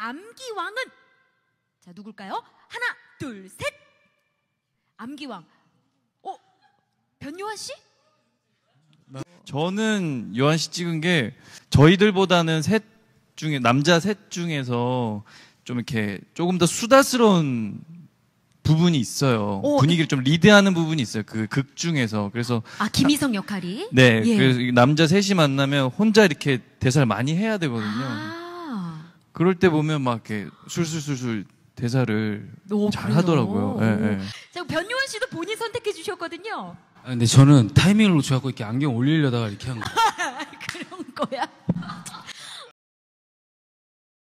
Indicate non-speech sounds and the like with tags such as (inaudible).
암기왕은 자 누굴까요? 하나 둘셋 암기왕 어? 변요한 씨? 저는 요한 씨 찍은 게 저희들보다는 셋 중에 남자 셋 중에서 좀 이렇게 조금 더 수다스러운 부분이 있어요. 오, 어, 분위기를 좀 리드하는 부분이 있어요. 그 극 중에서. 그래서 아 김희성 역할이? 네. 예. 그래서 남자 셋이 만나면 혼자 이렇게 대사를 많이 해야 되거든요. 아 그럴 때 보면 막 이렇게 술술술술 대사를 오, 잘 하더라고요. 예, 예. 자, 변요원 씨도 본인 선택해 주셨거든요. 아, 근데 저는 타이밍을 놓쳐갖고 이렇게 안경 올리려다가 이렇게 한 거예요. (laughs) 그런